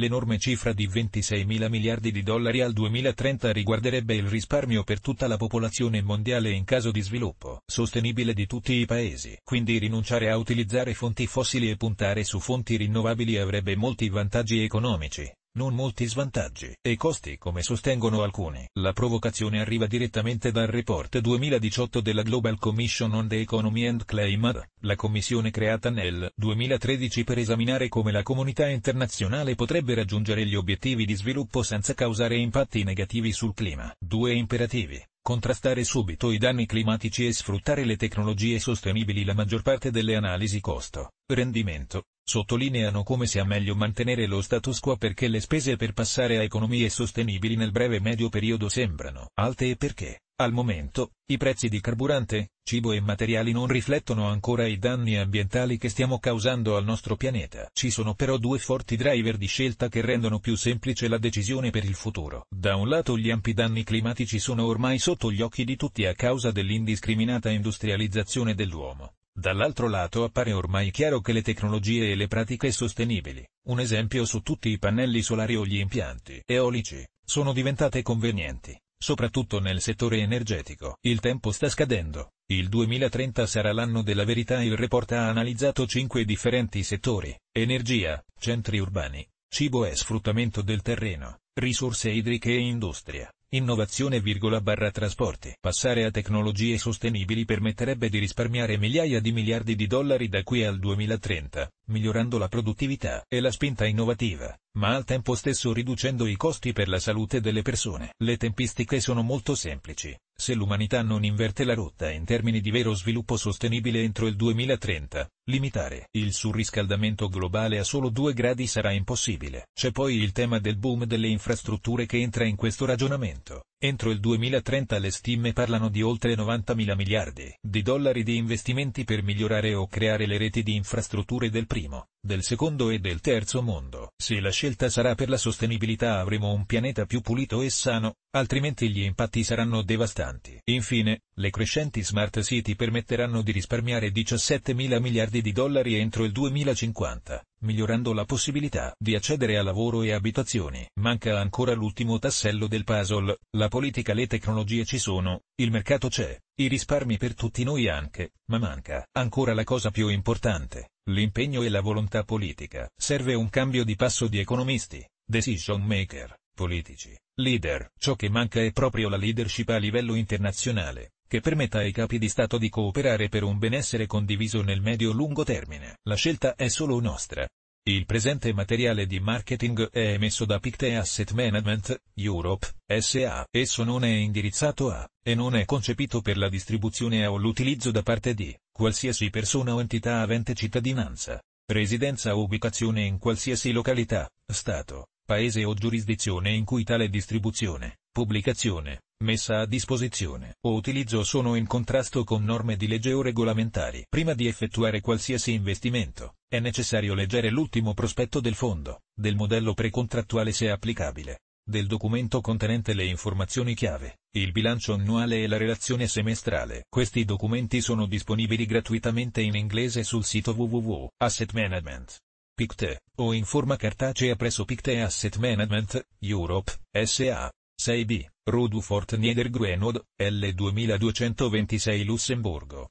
L'enorme cifra di 26 mila miliardi di dollari al 2030 riguarderebbe il risparmio per tutta la popolazione mondiale in caso di sviluppo sostenibile di tutti i paesi. Quindi rinunciare a utilizzare fonti fossili e puntare su fonti rinnovabili avrebbe molti vantaggi economici non molti svantaggi e costi come sostengono alcuni. La provocazione arriva direttamente dal report 2018 della Global Commission on the Economy and Climate, la commissione creata nel 2013 per esaminare come la comunità internazionale potrebbe raggiungere gli obiettivi di sviluppo senza causare impatti negativi sul clima. Due imperativi contrastare subito i danni climatici e sfruttare le tecnologie sostenibili la maggior parte delle analisi costo, rendimento, Sottolineano come sia meglio mantenere lo status quo perché le spese per passare a economie sostenibili nel breve medio periodo sembrano alte e perché, al momento, i prezzi di carburante, cibo e materiali non riflettono ancora i danni ambientali che stiamo causando al nostro pianeta. Ci sono però due forti driver di scelta che rendono più semplice la decisione per il futuro. Da un lato gli ampi danni climatici sono ormai sotto gli occhi di tutti a causa dell'indiscriminata industrializzazione dell'uomo. Dall'altro lato appare ormai chiaro che le tecnologie e le pratiche sostenibili, un esempio su tutti i pannelli solari o gli impianti eolici, sono diventate convenienti, soprattutto nel settore energetico. Il tempo sta scadendo, il 2030 sarà l'anno della verità il report ha analizzato cinque differenti settori, energia, centri urbani, cibo e sfruttamento del terreno, risorse idriche e industria. Innovazione virgola barra trasporti. Passare a tecnologie sostenibili permetterebbe di risparmiare migliaia di miliardi di dollari da qui al 2030 migliorando la produttività e la spinta innovativa, ma al tempo stesso riducendo i costi per la salute delle persone. Le tempistiche sono molto semplici. Se l'umanità non inverte la rotta in termini di vero sviluppo sostenibile entro il 2030, limitare il surriscaldamento globale a solo 2 gradi sarà impossibile. C'è poi il tema del boom delle infrastrutture che entra in questo ragionamento. Entro il 2030 le stime parlano di oltre 90 mila miliardi di dollari di investimenti per migliorare o creare le reti di infrastrutture del primo del secondo e del terzo mondo. Se la scelta sarà per la sostenibilità avremo un pianeta più pulito e sano, altrimenti gli impatti saranno devastanti. Infine, le crescenti smart city permetteranno di risparmiare 17 mila miliardi di dollari entro il 2050, migliorando la possibilità di accedere a lavoro e abitazioni. Manca ancora l'ultimo tassello del puzzle, la politica le tecnologie ci sono, il mercato c'è, i risparmi per tutti noi anche, ma manca ancora la cosa più importante, l'impegno e la volontà politica. Serve un cambio di passo di economisti, decision maker, politici, leader. Ciò che manca è proprio la leadership a livello internazionale, che permetta ai capi di Stato di cooperare per un benessere condiviso nel medio-lungo termine. La scelta è solo nostra, il presente materiale di marketing è emesso da Picte Asset Management, Europe, SA. Esso non è indirizzato a, e non è concepito per la distribuzione o l'utilizzo da parte di, qualsiasi persona o entità avente cittadinanza, residenza o ubicazione in qualsiasi località, stato, paese o giurisdizione in cui tale distribuzione, pubblicazione, messa a disposizione o utilizzo sono in contrasto con norme di legge o regolamentari. Prima di effettuare qualsiasi investimento, è necessario leggere l'ultimo prospetto del fondo, del modello precontrattuale se applicabile, del documento contenente le informazioni chiave, il bilancio annuale e la relazione semestrale. Questi documenti sono disponibili gratuitamente in inglese sul sito www.assetmanagement.pict o in forma cartacea presso Pictet Asset Management, Europe, SA. 6B, Rue du Fort Niedergrenod, L2226 Lussemburgo